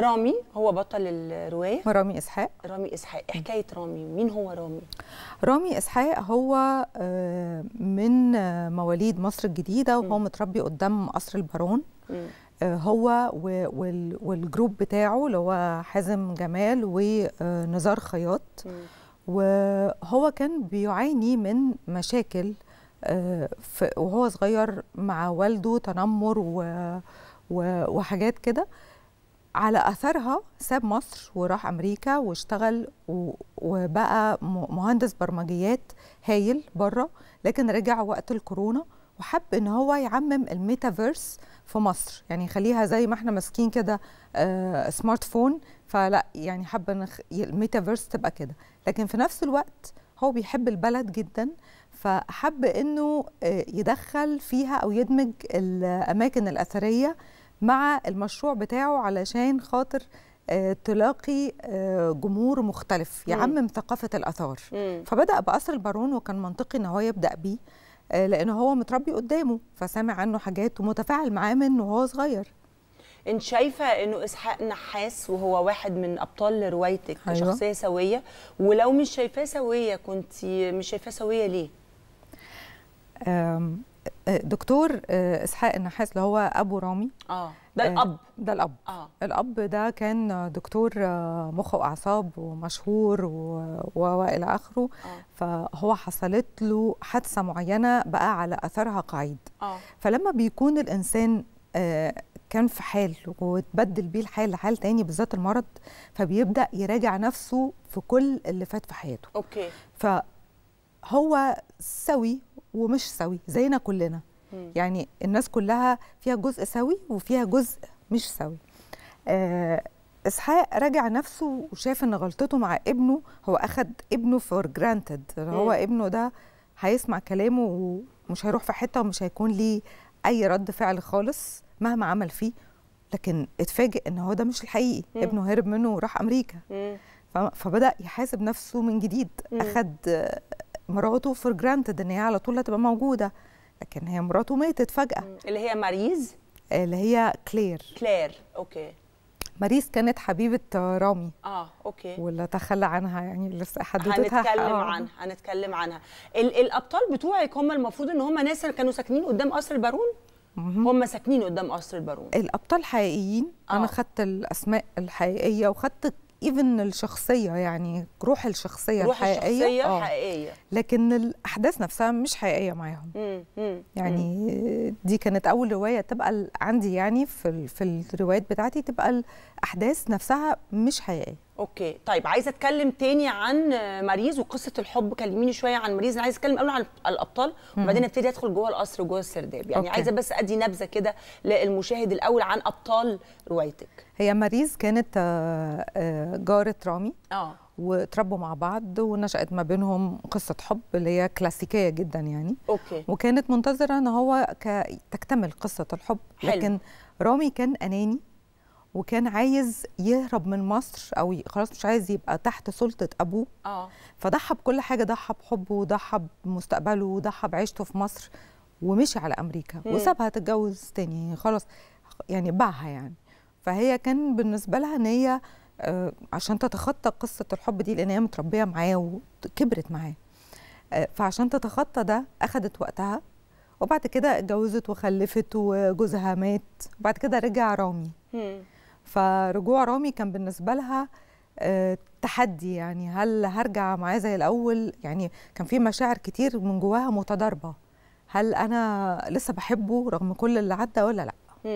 رامي هو بطل الروايه رامي اسحاق رامي اسحاق حكايه رامي مين هو رامي رامي اسحاق هو آه، من آه، مواليد مصر الجديده وهو م. متربي قدام قصر البارون آه، هو والجروب بتاعه اللي هو حازم جمال ونزار خياط وهو كان بيعاني من مشاكل وهو صغير مع والده تنمر وحاجات كده على اثرها ساب مصر وراح امريكا واشتغل وبقى مهندس برمجيات هايل بره لكن رجع وقت الكورونا وحب ان هو يعمم الميتافيرس في مصر يعني يخليها زي ما احنا ماسكين كده سمارت آه، فون فلا يعني حب ان الميتافيرس تبقى كده لكن في نفس الوقت هو بيحب البلد جدا فحب انه آه، يدخل فيها او يدمج الاماكن الاثريه مع المشروع بتاعه علشان خاطر آه، تلاقي آه، جمهور مختلف يعمم ثقافه الاثار فبدا بقصر البارون وكان منطقي ان هو يبدا بيه آه، لان هو متربي قدامه فسامع عنه حاجات ومتفاعل معاه من وهو صغير انت شايفه انه اسحاق نحاس وهو واحد من ابطال روايتك أيوة. شخصيه سويه ولو مش شايفاه سويه كنت مش شايفاه سويه ليه آه، دكتور آه، اسحاق النحاس اللي هو ابو رامي اه ده الاب آه، ده الاب آه. الاب ده كان دكتور مخ واعصاب ومشهور والى اخره آه. فهو حصلت له حادثه معينه بقى على اثرها قعيد آه. فلما بيكون الانسان كان في حال وتبدل بيه الحال لحال تاني بالذات المرض فبيبدا يراجع نفسه في كل اللي فات في حياته اوكي فهو سوي ومش سوي زينا كلنا مم. يعني الناس كلها فيها جزء سوي وفيها جزء مش سوي آه اسحاق راجع نفسه وشاف ان غلطته مع ابنه هو اخد ابنه فور جرانتد هو ابنه ده هيسمع كلامه ومش هيروح في حته ومش هيكون ليه اي رد فعل خالص مهما عمل فيه لكن اتفاجئ ان هو ده مش الحقيقي مم. ابنه هرب منه وراح امريكا مم. فبدا يحاسب نفسه من جديد مم. اخد مراته فور جرانتد ان هي على طول هتبقى موجوده لكن هي مراته ماتت فجاه اللي هي ماريز اللي هي كلير كلير اوكي ماريز كانت حبيبه رامي اه اوكي واللي تخلى عنها يعني لسه حدوتها هنتكلم آه. عنها هنتكلم عنها ال الابطال بتوعك هم المفروض ان هم ناس كانوا ساكنين قدام قصر البارون هم ساكنين قدام قصر البارون الابطال حقيقيين آه. انا خدت الاسماء الحقيقيه وخدت ايفن الشخصيه يعني روح الشخصيه روح الحقيقيه الشخصيه آه. حقيقيه لكن الاحداث نفسها مش حقيقيه معاهم يعني مم. دي كانت اول روايه تبقى عندي يعني في في الروايات بتاعتي تبقى الاحداث نفسها مش حقيقيه اوكي طيب عايزه اتكلم تاني عن ماريز وقصه الحب كلميني شويه عن ماريز انا عايزه اتكلم الاول عن الابطال وبعدين ابتدي ادخل جوه القصر وجوه السرداب يعني أوكي. عايزه بس ادي نبذه كده للمشاهد الاول عن ابطال روايتك هي ماريز كانت آه، آه، جاره رامي اه واتربوا مع بعض ونشأت ما بينهم قصة حب اللي هي كلاسيكية جدا يعني أوكي. وكانت منتظرة ان هو تكتمل قصة الحب حلو. لكن رامي كان أناني وكان عايز يهرب من مصر او خلاص مش عايز يبقى تحت سلطه ابوه اه فضحى بكل حاجه ضحى بحبه وضحى بمستقبله وضحى بعيشته في مصر ومشي على امريكا مم. وسابها تتجوز تاني يعني خلاص يعني باعها يعني فهي كان بالنسبه لها ان هي آه، عشان تتخطى قصه الحب دي لان هي متربيه معاه وكبرت معاه آه، فعشان تتخطى ده اخذت وقتها وبعد كده اتجوزت وخلفت وجوزها مات وبعد كده رجع رامي مم. فرجوع رامي كان بالنسبه لها آه، تحدي يعني هل هرجع معاه زي الاول يعني كان في مشاعر كتير من جواها متضاربه هل انا لسه بحبه رغم كل اللي عدى ولا لا